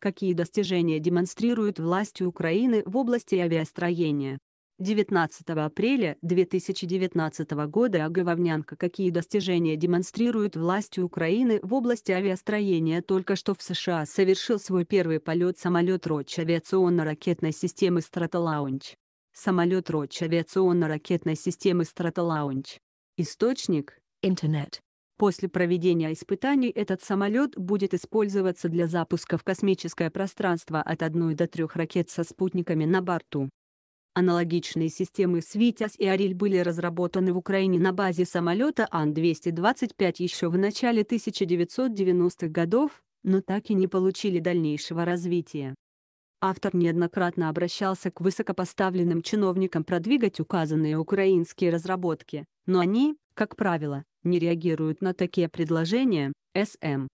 Какие достижения демонстрирует власть Украины в области авиастроения? 19 апреля 2019 года Агововнянка «Какие достижения демонстрирует власть Украины в области авиастроения» только что в США совершил свой первый полет самолет Роч авиационно-ракетной системы «Стратолаунч». Самолет Роч авиационно-ракетной системы «Стратолаунч». Источник – интернет. После проведения испытаний этот самолет будет использоваться для запуска в космическое пространство от одной до трех ракет со спутниками на борту. Аналогичные системы «Свитяс» и «Ариль» были разработаны в Украине на базе самолета Ан-225 еще в начале 1990-х годов, но так и не получили дальнейшего развития. Автор неоднократно обращался к высокопоставленным чиновникам продвигать указанные украинские разработки, но они, как правило, не реагируют на такие предложения, СМ.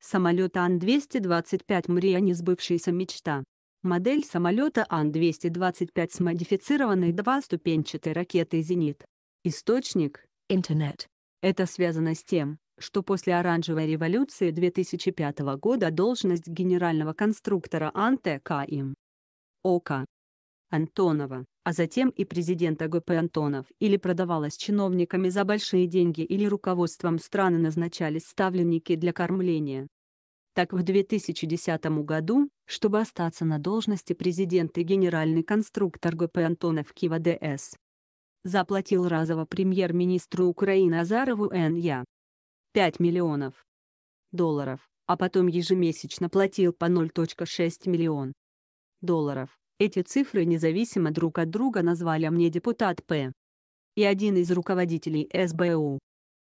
Самолет Ан-225 Мрия несбывшаяся мечта. Модель самолета Ан-225 с модифицированной двуступенчатой ракетой «Зенит». Источник – интернет. Это связано с тем, что после оранжевой революции 2005 года должность генерального конструктора Анте им. Ока Антонова а затем и президент АГП Антонов, или продавалась чиновниками за большие деньги или руководством страны назначались ставленники для кормления. Так в 2010 году, чтобы остаться на должности президента и генеральный конструктор а ГП Антонов Кива ДС, заплатил разово премьер-министру Украины Азарову Н.Я. 5 миллионов долларов, а потом ежемесячно платил по 0.6 миллион долларов эти цифры независимо друг от друга назвали а мне депутат П. и один из руководителей СБУ.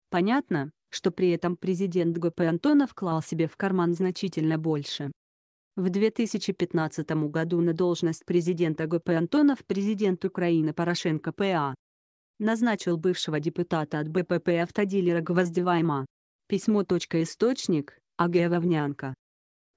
Понятно, что при этом президент ГП Антонов клал себе в карман значительно больше. В 2015 году на должность президента ГП Антонов президент Украины Порошенко П.А. назначил бывшего депутата от БПП автодилера Гвоздевайма. Письмо. Источник, А.Г. Вовнянко.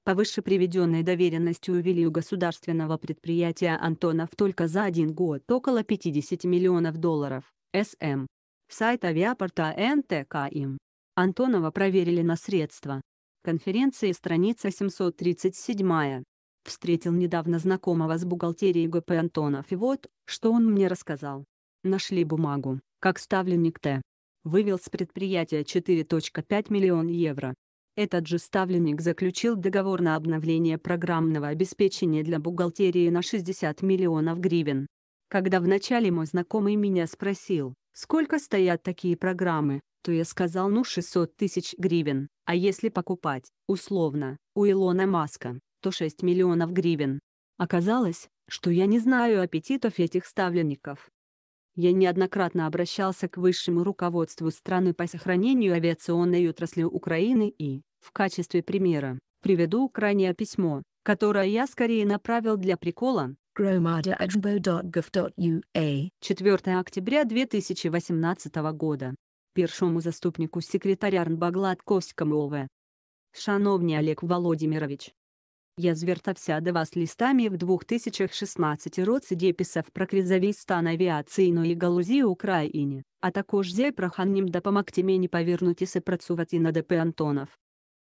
По выше приведенной доверенности увели у государственного предприятия Антонов только за один год около 50 миллионов долларов. СМ. Сайт авиапорта НТКИМ. Антонова проверили на средства. Конференции страница 737. Встретил недавно знакомого с бухгалтерией ГП Антонов и вот, что он мне рассказал. Нашли бумагу, как ставленник Т. Вывел с предприятия 4.5 миллион евро. Этот же ставленник заключил договор на обновление программного обеспечения для бухгалтерии на 60 миллионов гривен. Когда вначале мой знакомый меня спросил, сколько стоят такие программы, то я сказал ну 600 тысяч гривен, а если покупать, условно, у Илона Маска, то 6 миллионов гривен. Оказалось, что я не знаю аппетитов этих ставленников. Я неоднократно обращался к высшему руководству страны по сохранению авиационной отрасли Украины и, в качестве примера, приведу крайнее письмо, которое я скорее направил для прикола. 4 октября 2018 года. Первому заступнику секретаря РНБА Гладковському ОВ. Шановний Олег Володимирович, я звертався до вас листами в 2016 році де писав про кризовий стан авіаційної галузі Україні, а також зі проханням допомогти мені повернутися працювати на ДП Антонов.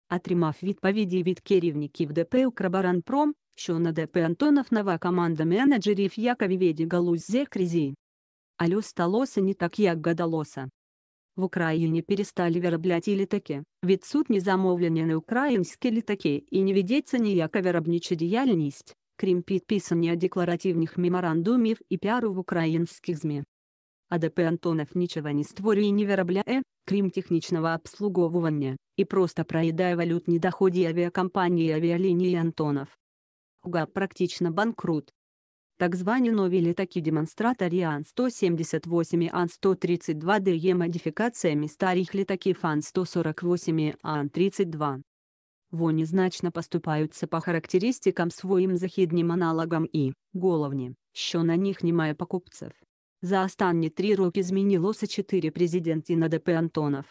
Отримав відповіді від керівників ДП «Укроборонпром», що на ДП Антонов нова команда менеджерів яка виведе галузь зі кризі. Але сталося не так як гадалося. В Украине перестали ведь суд не замовлення на украинские літаки и не ведеться ніяка виробнича діяльність, крім підписання декларативних меморандумів і піару в українських ЗМІ. АДП Антонов ничего не створи и не виробляє, крим техничного обслуговування, и просто проїдає валютні доходи авіакомпанії авиалинии Антонов. УГА практично банкрут, так звані нові літаки демонстратори Ан-178 і Ан-132Д є модифікаціями старих літаків Ан-148 і Ан-32. Вони значно поступаються по характеристикам своїм західнім аналогам і, головне, що на них немає покупців. За останні три роки змінилося чотири президенти на ДП Антонов.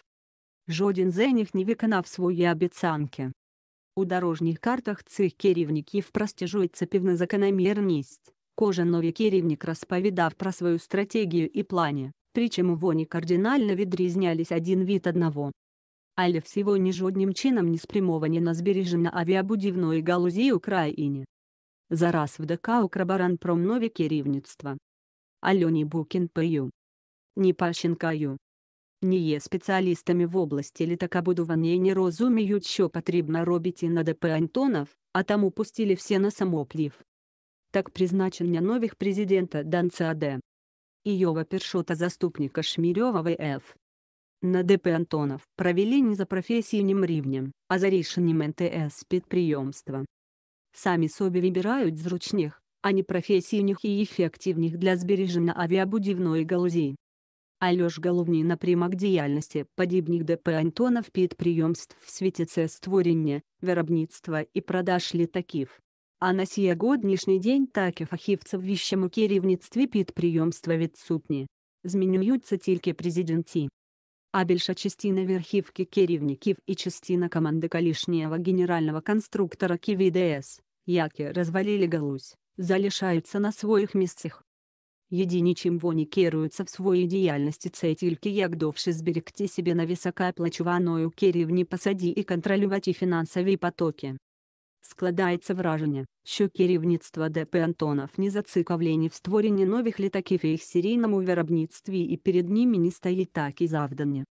Жоден з них не виконав свої обіцянки. У дорожніх картах цих керівників простежується певна закономірність. Кожанові керівник розповідав про свою стратегію і плані, причому вони кардинально відрізнялись один від одного. Але всього ні жоднім чином не спрямовані на збереження авіабудівної галузі Україні. Зараз в ДК «Укроборонпром» нові керівництва. Альоні Букін П.Ю. Ні Пащенка Ю. Ні є спеціалістами в області літакобудування і не розуміють, що потрібно робити на ДП Антонов, а тому пустили все на самоплів так призначення нових президента Данца Д. и Першота заступника Шмирева В.Ф. На ДП Антонов провели не за професійним рівнем, а за рішенням НТС підприємства. Самі собі вибирають зручних, а не професійних і ефективних для збереження авіабудівної галузі. А льош головні напрямок діяльності подібних ДП Антонов підприємств в світі це створення, виробництва і продаж літаків. А на сія сіягоднішній день так и і фахівців вищому керівництві підприємства відсутні. Змінюються тільки президенти. А більша частина верхівки керівників і частина команди колишнього генерального конструктора КВДС, які розвалили галузь, залишаються на своїх місцях. Єдині чим вони керуються в своїй діяльності це тільки як зберегти себе на високооплачуваної керівні посаді і контролювати фінансові потоки. Складається враження, що керівництво ДП Антонов не зацікавлені в створенні нових літаків і їх серійному виробництві і перед ними не стоїть такі завдання.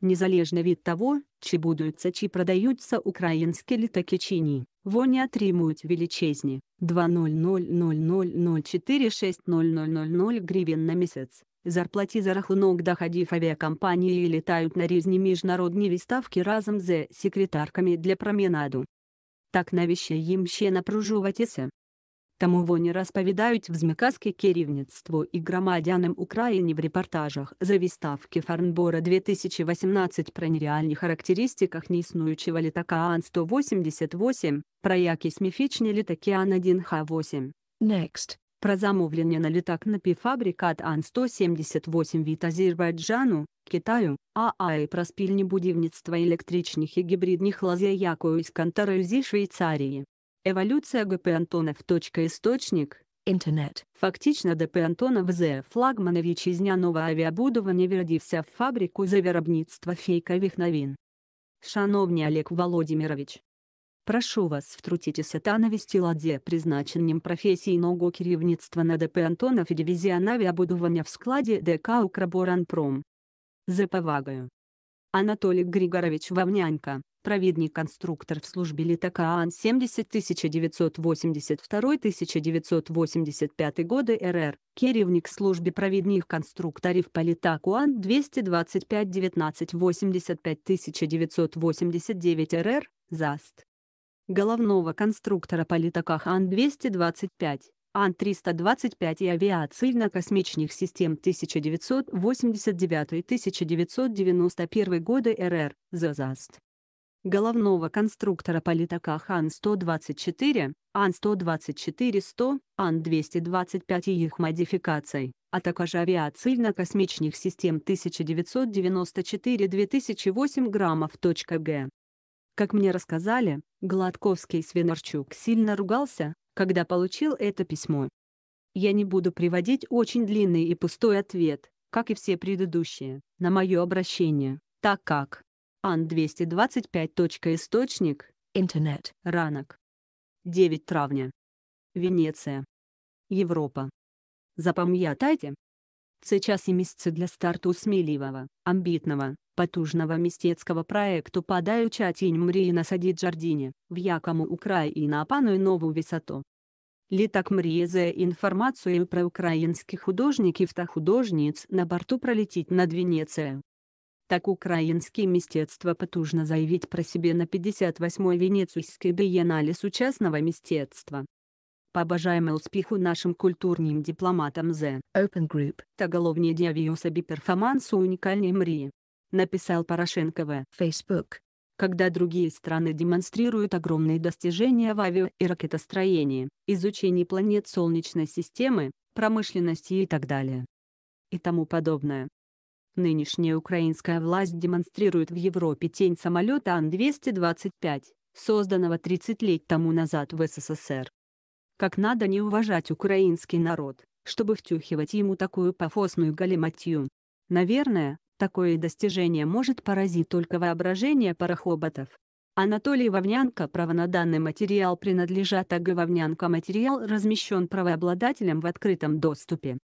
Незалежно від того, чи будуться чи продаються українські літаки чи ні, вони отримують величезні 2000000460000 гривень на місяць. Зарплаті за рахунок доходів авіакомпанії літають на різні міжнародні виставки разом з секретарками для променаду. Так навіщо їм ще напружуватися? Тому вони розповідають взмикаски керівництву і громадянам України в репортажах за виставки Фарнбора 2018 про нереальні характеристиках неіснуючого літака Ан-188, про якісь міфічні літаки Ан-1Х8. Next. Про замовлення на літак на півфабрикат Ан-178 від Азербайджану, Китаю, АА а, і про спільні будівництва електричних і гібридних лазей якоюсь конторою зі Швейцарії. Еволюція ГП Антонов. Істочник Інтернет. Фактично ДП Антонов З. флагмана вітчизняного авіабудування віродився в фабрику за виробництво фейкових новин. Шановний Олег Володимирович, Прошу вас втрутитися та навести ладе призначенням професійного керівництва на ДП Антонов і дивізіона авіабудування в складе ДК «Укроборонпром». За повагою. Анатолий Григорович Вовнянько, провідний конструктор в службе літака Ан-70 1982-1985 годы РР, керівник служби провідних конструкторів по літаку Ан-225-1985-1989 РР, ЗАСТ головного конструктора политаках Ан-225, Ан-325 и авиационно-космичных систем 1989-1991 годы РР, ЗАЗАСТ. Головного конструктора политаках Ан-124, Ан-124-100, Ан-225 и их модификаций, а также авиационно-космичных систем 1994-2008 граммов.г. Как мне рассказали, Гладковский Свинарчук сильно ругался, когда получил это письмо. Я не буду приводить очень длинный и пустой ответ, как и все предыдущие, на мое обращение, так как Ан-225.источник, интернет, ранок. 9 травня. Венеция. Европа. Запомятайте. Сейчас и месяцы для старта усмеливого, амбитного, потужного мистецького проекту подаюча тінь мрії насадить саді Джардіні, в якому Україна панує нову висоту. Літак мрії за інформацією про українських художників та художниць на борту пролетить над Венецією. Так украинские мистецтва потужно заявить про себе на 58-й Венецийской биеннале сучасного мистецтва. Побажаємо успіху нашим культурним дипломатам The Open Group та головні дявію собі перформансу унікальні мрії написал Порошенко в Facebook. Когда другие страны демонстрируют огромные достижения в авиа- и ракетостроении, изучении планет Солнечной системы, промышленности и так далее. И тому подобное. Нынешняя украинская власть демонстрирует в Европе тень самолета Ан-225, созданного 30 лет тому назад в СССР. Как надо не уважать украинский народ, чтобы втюхивать ему такую пафосную галиматью. Наверное, Такое достижение может поразить только воображение парохоботов. Анатолий Вовнянко право на данный материал принадлежат АГ Вовнянко материал размещен правообладателем в открытом доступе.